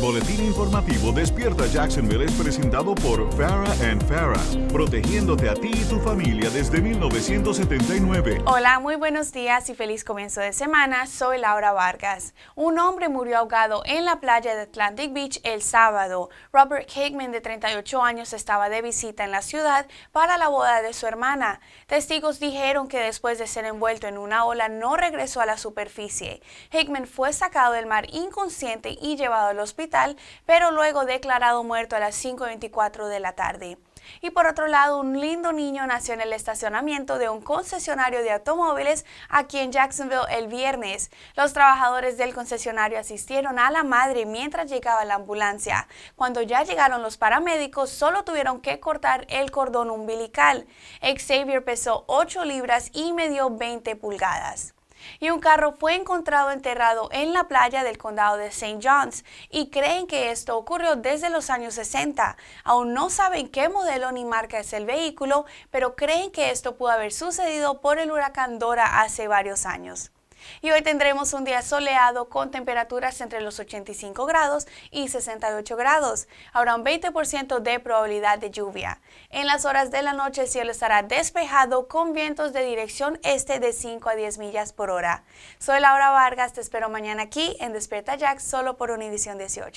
boletín informativo Despierta Jacksonville es presentado por Farah and Farah, protegiéndote a ti y tu familia desde 1979. Hola, muy buenos días y feliz comienzo de semana. Soy Laura Vargas. Un hombre murió ahogado en la playa de Atlantic Beach el sábado. Robert Hickman, de 38 años, estaba de visita en la ciudad para la boda de su hermana. Testigos dijeron que después de ser envuelto en una ola no regresó a la superficie. Hickman fue sacado del mar inconsciente y llevado al hospital pero luego declarado muerto a las 5.24 de la tarde. Y por otro lado, un lindo niño nació en el estacionamiento de un concesionario de automóviles aquí en Jacksonville el viernes. Los trabajadores del concesionario asistieron a la madre mientras llegaba la ambulancia. Cuando ya llegaron los paramédicos, solo tuvieron que cortar el cordón umbilical. Xavier pesó 8 libras y medió 20 pulgadas y un carro fue encontrado enterrado en la playa del condado de St. John's y creen que esto ocurrió desde los años 60. Aún no saben qué modelo ni marca es el vehículo, pero creen que esto pudo haber sucedido por el huracán Dora hace varios años. Y hoy tendremos un día soleado con temperaturas entre los 85 grados y 68 grados. Habrá un 20% de probabilidad de lluvia. En las horas de la noche el cielo estará despejado con vientos de dirección este de 5 a 10 millas por hora. Soy Laura Vargas, te espero mañana aquí en Despierta Jack solo por Univisión 18.